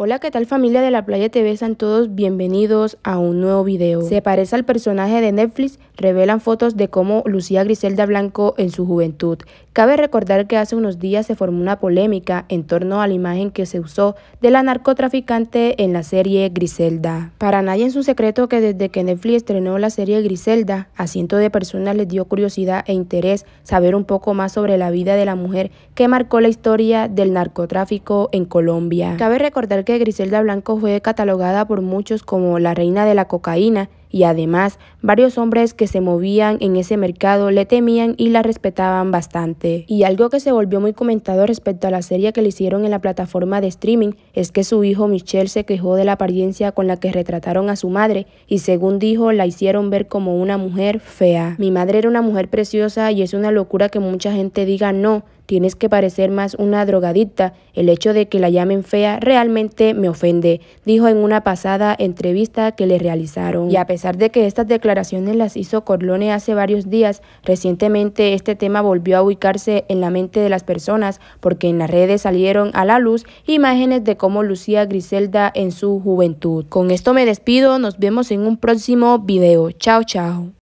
Hola, ¿qué tal familia de la Playa te besan todos bienvenidos a un nuevo video. Se parece al personaje de Netflix, revelan fotos de cómo lucía Griselda Blanco en su juventud. Cabe recordar que hace unos días se formó una polémica en torno a la imagen que se usó de la narcotraficante en la serie Griselda. Para nadie es un secreto que desde que Netflix estrenó la serie Griselda, a cientos de personas les dio curiosidad e interés saber un poco más sobre la vida de la mujer que marcó la historia del narcotráfico en Colombia. Cabe recordar que que Griselda Blanco fue catalogada por muchos como la reina de la cocaína y además varios hombres que se movían en ese mercado le temían y la respetaban bastante. Y algo que se volvió muy comentado respecto a la serie que le hicieron en la plataforma de streaming es que su hijo Michelle se quejó de la apariencia con la que retrataron a su madre y según dijo la hicieron ver como una mujer fea. Mi madre era una mujer preciosa y es una locura que mucha gente diga no, tienes que parecer más una drogadicta. El hecho de que la llamen fea realmente me ofende, dijo en una pasada entrevista que le realizaron pesar de que estas declaraciones las hizo Corlone hace varios días, recientemente este tema volvió a ubicarse en la mente de las personas porque en las redes salieron a la luz imágenes de cómo lucía Griselda en su juventud. Con esto me despido, nos vemos en un próximo video. Chao, chao.